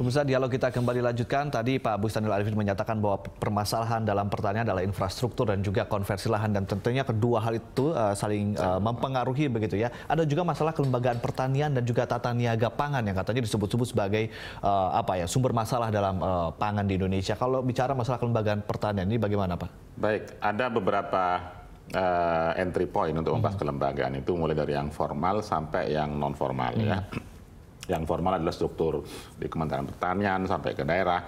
Pemirsa dialog kita kembali lanjutkan. Tadi Pak Bustanil Arifin menyatakan bahwa permasalahan dalam pertanian adalah infrastruktur dan juga konversi lahan dan tentunya kedua hal itu uh, saling uh, mempengaruhi begitu ya. Ada juga masalah kelembagaan pertanian dan juga tata niaga pangan yang katanya disebut-sebut sebagai uh, apa ya sumber masalah dalam uh, pangan di Indonesia. Kalau bicara masalah kelembagaan pertanian ini bagaimana Pak? Baik, ada beberapa uh, entry point untuk membahas -hmm. kelembagaan itu mulai dari yang formal sampai yang non formal ya. -hmm. ya yang formal adalah struktur di Kementerian Pertanian sampai ke daerah.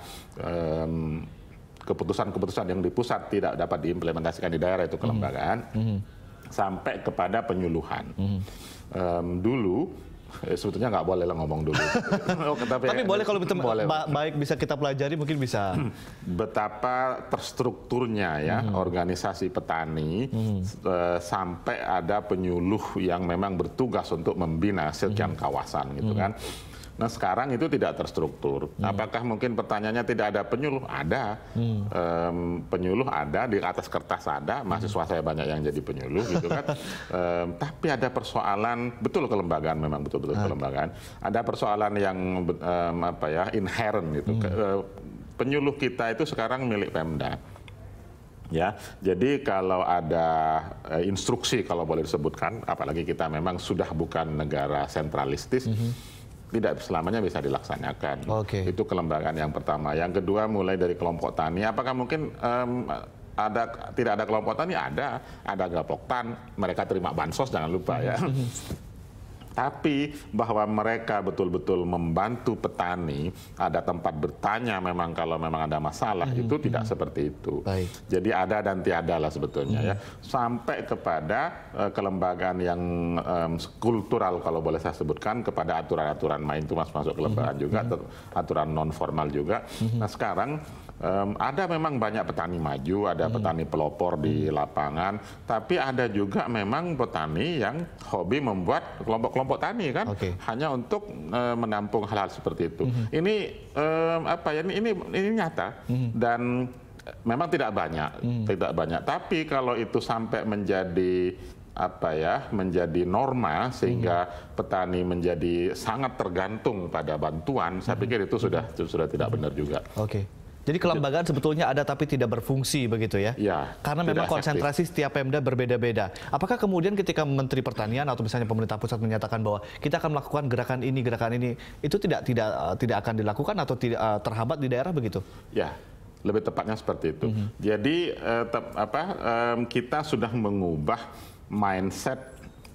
Keputusan-keputusan yang di pusat tidak dapat diimplementasikan di daerah itu mhm. kelembagaan, mm -hmm. sampai kepada penyuluhan. Mm -hmm. Um, dulu Eh, sebetulnya nggak boleh lah ngomong dulu. Oh, Tapi, Tapi ya? boleh kalau betul, boleh. Ba baik bisa kita pelajari mungkin bisa. Hmm. Betapa terstrukturnya ya hmm. organisasi petani hmm. Uh, sampai ada penyuluh yang memang bertugas untuk membina sekian hmm. kawasan gitu hmm. kan. Nah sekarang itu tidak terstruktur. Hmm. Apakah mungkin pertanyaannya tidak ada penyuluh? Ada, hmm. um, penyuluh ada di atas kertas ada. Hmm. Mahasiswa saya banyak yang jadi penyuluh gitu kan. um, tapi ada persoalan betul kelembagaan memang betul-betul okay. Ah. kelembagaan. Ada persoalan yang um, apa ya inherent gitu. Hmm. E, penyuluh kita itu sekarang milik Pemda ya. Jadi kalau ada eh, instruksi kalau boleh disebutkan, apalagi kita memang sudah bukan negara sentralistis. Mm -hmm tidak selamanya bisa dilaksanakan. Okay. Itu kelembagaan yang pertama. Yang kedua mulai dari kelompok tani. Apakah mungkin um, ada tidak ada kelompok tani? Ada, ada gapoktan. Mereka terima bansos jangan lupa ya. Tapi bahwa mereka betul-betul membantu petani, ada tempat bertanya memang kalau memang ada masalah -hmm. itu tidak hmm. seperti itu. Baik. Jadi ada dan tiada lah sebetulnya ya. -hmm. ya. Sampai kepada uh, kelembagaan yang um, kultural kalau boleh saya sebutkan kepada aturan-aturan main itu masuk masuk kelembagaan mm -hmm. juga, hmm. aturan non formal juga. -hmm. Nah sekarang Um, ada memang banyak petani maju, ada hmm. petani pelopor di hmm. lapangan, tapi ada juga memang petani yang hobi membuat kelompok-kelompok tani kan, okay. hanya untuk uh, menampung hal-hal seperti itu. Hmm. Ini um, apa ya? Ini ini, ini nyata hmm. dan memang tidak banyak, hmm. tidak banyak. Tapi kalau itu sampai menjadi apa ya menjadi norma sehingga hmm. petani menjadi sangat tergantung pada bantuan saya hmm. pikir itu sudah hmm. itu sudah tidak benar juga. Oke. Okay. Jadi kelembagaan sebetulnya ada tapi tidak berfungsi begitu ya? Ya. Karena memang konsentrasi efektif. setiap Pemda berbeda-beda. Apakah kemudian ketika Menteri Pertanian atau misalnya pemerintah pusat menyatakan bahwa kita akan melakukan gerakan ini, gerakan ini, itu tidak tidak eh, tidak akan dilakukan atau tidak eh, terhambat di daerah begitu? Ya. Lebih tepatnya seperti itu. Mm -hmm. Jadi eh, tep, apa eh, kita sudah mengubah mindset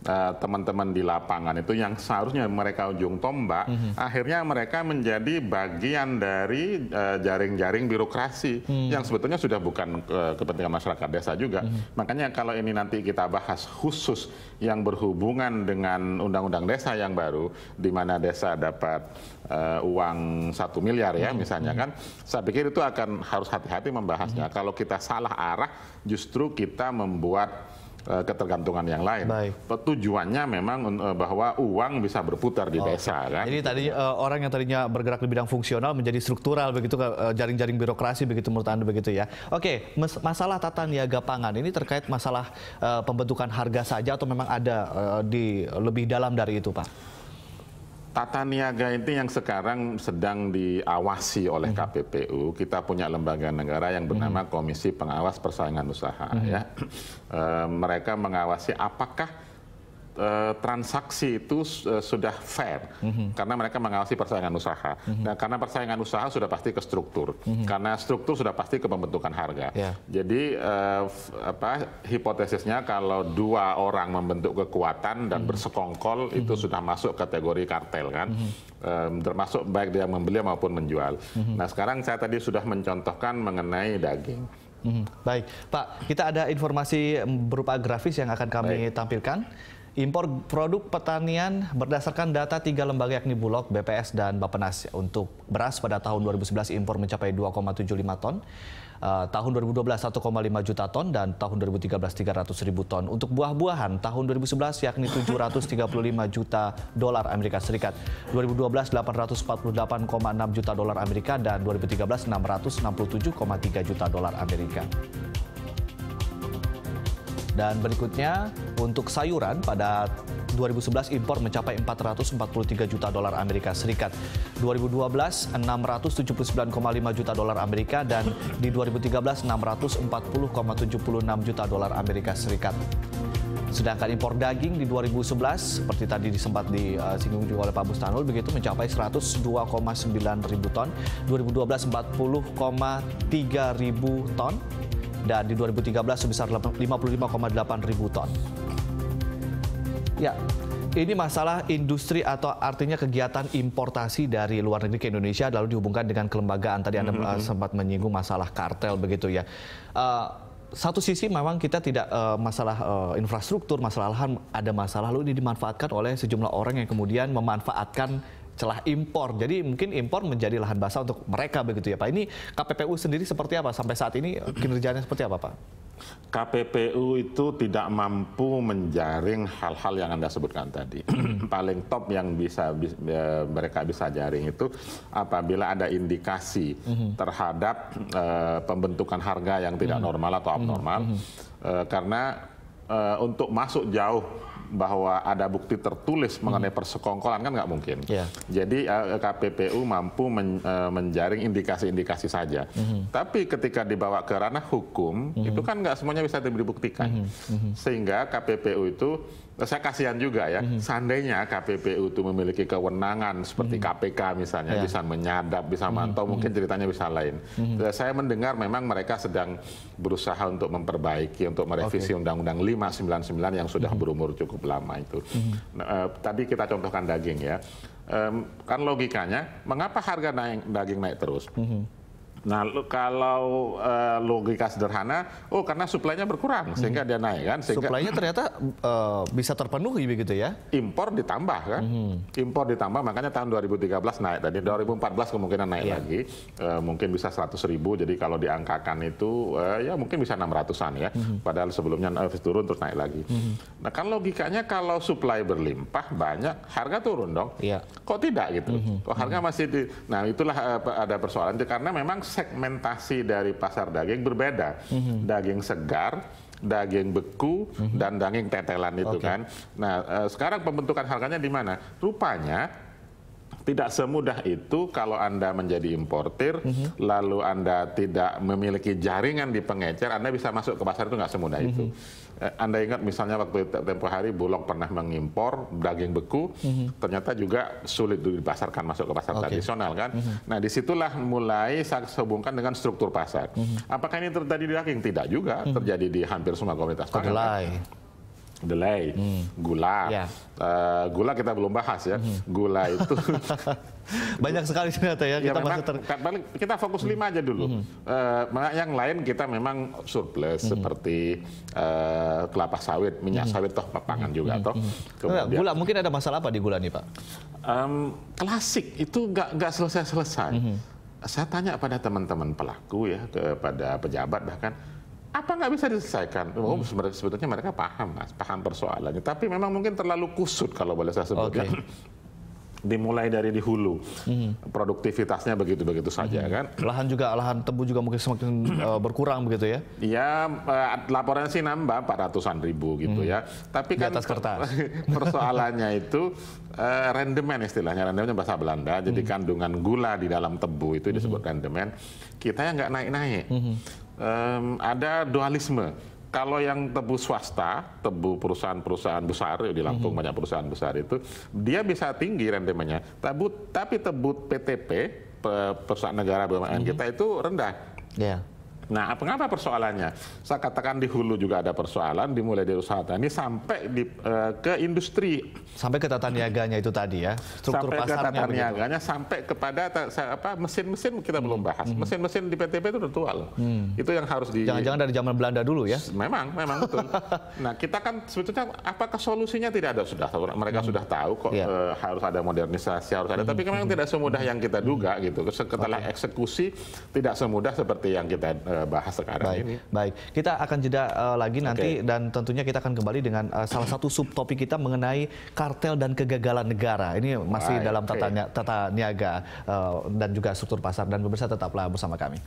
Eh, teman-teman uh, di lapangan itu yang seharusnya mereka ujung tombak, mm -hmm. akhirnya mereka menjadi bagian dari eh, jaring-jaring uh, birokrasi mm -hmm. yang sebetulnya sudah bukan uh, kepentingan masyarakat desa juga. Mm -hmm. Makanya kalau ini nanti kita bahas khusus yang berhubungan dengan undang-undang desa yang baru, di mana desa dapat uh, uang satu miliar ya hmm. misalnya mhm. kan saya pikir itu akan harus hati-hati membahasnya hmm. kalau kita salah arah justru kita membuat Eh, ketergantungan yang lain. Baik. Tujuannya memang eh, bahwa uang bisa berputar di oh, desa. Kan? Jadi tadi iya. eh, orang yang tadinya bergerak di bidang fungsional menjadi struktural begitu jaring-jaring birokrasi begitu menurut anda begitu ya. Oke, masalah tata niaga pangan ini terkait masalah pembentukan harga saja atau memang ada di lebih dalam dari itu, Pak? tata niaga itu yang sekarang sedang diawasi oleh hmm. KPPU. Kita punya lembaga negara yang bernama mhm. Komisi Pengawas Persaingan Usaha. Hmm. Ya, e, mereka mengawasi apakah Eh, transaksi itu eh, sudah fair mm-hmm. karena mereka mengawasi persaingan usaha. Mm-hmm. Nah, karena persaingan usaha sudah pasti ke struktur, mm-hmm. karena struktur sudah pasti ke pembentukan harga. Yeah. Jadi uh, apa hipotesisnya kalau dua orang membentuk kekuatan dan mm-hmm. bersekongkol mm-hmm. itu sudah masuk kategori kartel kan, mm-hmm. um, termasuk baik dia membeli maupun menjual. Mm-hmm. Nah, sekarang saya tadi sudah mencontohkan mengenai daging. Mm-hmm. Baik, Pak, kita ada informasi berupa grafis yang akan kami Baik. tampilkan. Impor produk pertanian berdasarkan data tiga lembaga yakni Bulog, BPS, dan Bapenas. Untuk beras pada tahun 2011 impor mencapai 2,75 ton, uh, tahun 2012 1,5 juta ton, dan tahun 2013 300 ribu ton. Untuk buah-buahan tahun 2011 yakni 735 juta dolar Amerika Serikat, 2012 848,6 juta dolar Amerika, dan 2013 667,3 juta dolar Amerika. Dan berikutnya untuk sayuran pada 2011 impor mencapai 443 juta dolar Amerika Serikat. 2012 679,5 juta dolar Amerika dan di 2013 640,76 juta dolar Amerika Serikat. Sedangkan impor daging di 2011 seperti tadi disempat disinggung juga oleh Pak Bustanul begitu mencapai 102,9 ribu ton, 2012 40,3 ribu ton, dan di 2013 sebesar 55,8 ribu ton. Ya, ini masalah industri atau artinya kegiatan importasi dari luar negeri ke Indonesia lalu dihubungkan dengan kelembagaan tadi Anda mm -hmm. sempat menyinggung masalah kartel begitu ya. Uh, satu sisi memang kita tidak uh, masalah uh, infrastruktur, masalah lahan ada masalah lalu ini dimanfaatkan oleh sejumlah orang yang kemudian memanfaatkan celah impor. Jadi mungkin impor menjadi lahan basah untuk mereka begitu ya Pak. Ini KPPU sendiri seperti apa sampai saat ini eh, kinerjanya seperti apa Pak? KPPU itu tidak mampu menjaring hal-hal yang Anda sebutkan tadi. Paling top yang bisa ya, mereka bisa jaring itu apabila ada indikasi mm -hmm. terhadap e, pembentukan harga yang tidak mm -hmm. normal atau mhm. abnormal. Mm -hmm. e, karena e, untuk masuk jauh bahwa ada bukti tertulis mengenai hmm. persekongkolan kan nggak mungkin. Yeah. Jadi eh, eh, KPPU mampu men, eh, menjaring indikasi-indikasi saja. Mm-hmm. Tapi ketika dibawa ke ranah hukum mm-hmm. itu kan nggak semuanya bisa dibuktikan. Mm-hmm. Sehingga KPPU itu Nah, saya kasihan juga ya, mm-hmm. seandainya KPPU itu memiliki kewenangan seperti hmm KPK misalnya, yeah. bisa menyadap, bisa mhm. mantau, hmm mungkin mhm. ceritanya bisa lain. hmm Saya mendengar memang mereka sedang berusaha untuk memperbaiki, untuk merevisi okay. Undang-Undang 599 yang sudah hmm berumur cukup lama itu. hmm Nah, eh, tadi kita contohkan daging ya, um, kan logikanya, mengapa harga naik, daging naik terus? Mm-hmm Nah, lo, kalau e, logika sederhana, oh karena suplainya berkurang hmm. sehingga dia naik kan. Sehingga suplainya ternyata e, bisa terpenuhi begitu ya. Impor ditambah kan. Hmm. Impor ditambah makanya tahun 2013 naik tadi 2014 kemungkinan naik yeah. lagi. e, mungkin bisa 100 ribu jadi kalau diangkakan itu e, ya mungkin bisa 600-an ya. Hmm. Padahal sebelumnya uh, turun terus naik lagi. Hmm. Nah, kan logikanya kalau suplai berlimpah banyak harga turun dong. Yeah. Kok tidak gitu? Hmm. Kok harga hmm. masih di Nah, itulah e, ada persoalan karena memang segmentasi dari pasar daging berbeda. Mm -hmm. Daging segar, daging beku, mm -hmm. dan daging tetelan itu okay. kan. Nah, eh, sekarang pembentukan harganya di mana? Rupanya tidak semudah itu kalau Anda menjadi importir, mm -hmm. lalu Anda tidak memiliki jaringan di pengecer, Anda bisa masuk ke pasar itu nggak semudah mm -hmm. itu. Mhm. Eh, Anda ingat misalnya waktu tempo hari Bulog pernah mengimpor daging beku, mm -hmm. ternyata juga sulit dipasarkan masuk ke pasar okay. tradisional kan. Mm -hmm. Nah disitulah mulai saya sehubungkan dengan struktur pasar. Mm -hmm. Apakah ini terjadi di daging? Tidak juga, mm -hmm. terjadi di hampir semua komunitas kan? Kedelai delay, hmm. gula. Ya. Uh, gula kita belum bahas ya. Hmm. Gula itu banyak sekali ternyata ya. Iya, kita ya memang, ter... kita fokus hmm. lima aja dulu. Hmm. Uh, yang lain kita memang surplus hmm. seperti uh, kelapa sawit, minyak hmm. sawit toh pangan hmm. juga toh. Hmm. Kemudian, nah, gula mungkin ada masalah apa di gula nih pak? Um, klasik itu nggak nggak selesai selesai. Hmm. Saya tanya pada teman-teman pelaku ya kepada pejabat bahkan apa nggak bisa diselesaikan? Oh, hmm. sebenarnya, mereka paham, mas, paham persoalannya. Tapi memang mungkin terlalu kusut kalau boleh saya sebutkan. Ya. Okay. dimulai dari di hulu hmm. produktivitasnya begitu begitu saja hmm. kan lahan juga lahan tebu juga mungkin semakin eh, berkurang begitu ya Iya, uh, eh, laporannya sih nambah 400an ribu gitu hmm. ya tapi di kan atas kertas. persoalannya itu uh, rendemen istilahnya rendemen bahasa Belanda jadi hmm. kandungan gula di dalam tebu itu disebut hmm. rendemen kita yang nggak naik naik hmm um, ada dualisme. Kalau yang tebu swasta, tebu perusahaan-perusahaan besar ya di Lampung mm -hmm. banyak perusahaan besar itu, dia bisa tinggi rendemennya. Tapi tapi tebu PTP perusahaan negara BUMN mm -hmm. kita itu rendah. Yeah. Nah, mengapa persoalannya? Saya katakan di hulu juga ada persoalan, dimulai dari usaha tani sampai di, uh, ke industri. Sampai ke tata niaganya itu tadi ya, struktur sampai pasarnya. Sampai ke tata niaganya, begitu. sampai kepada apa mesin-mesin kita belum hmm, bahas. Hmm. Mesin-mesin hmm. di PTP itu udah tua Hmm. Itu yang harus di... Jangan-jangan dari zaman Belanda dulu ya? Memang, memang betul. nah, kita kan sebetulnya apakah solusinya tidak ada sudah mereka hmm. sudah tahu kok yeah. Iya. uh, harus ada modernisasi harus ada hmm. tapi memang hmm. tidak semudah yang kita hmm. duga gitu setelah okay. eksekusi tidak semudah seperti yang kita uh, bahas sekarang baik, ini. Baik, kita akan jeda uh, lagi nanti dan tentunya kita akan kembali dengan uh, salah satu subtopik kita mengenai kartel dan kegagalan negara. Ini masih baik, dalam okay. tata, tata niaga uh, dan juga struktur pasar dan pemirsa tetaplah bersama kami.